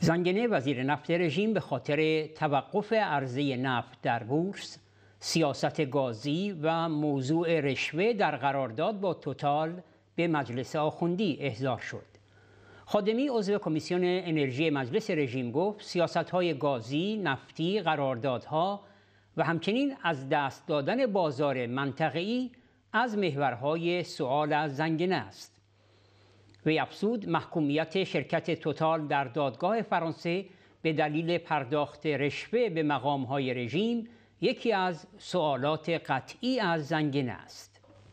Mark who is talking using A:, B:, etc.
A: زنگنه وزیر نفت رژیم به خاطر توقف عرضه نفت در بورس سیاست گازی و موضوع رشوه در قرارداد با توتال به مجلس آخوندی احضار شد خادمی عضو کمیسیون انرژی مجلس رژیم گفت سیاست های گازی، نفتی، قراردادها و همچنین از دست دادن بازار منطقی از محورهای سؤال از زنگنه است. وی افزود محکومیت شرکت توتال در دادگاه فرانسه به دلیل پرداخت رشوه به مقامهای رژیم یکی از سوالات قطعی از زنگنه است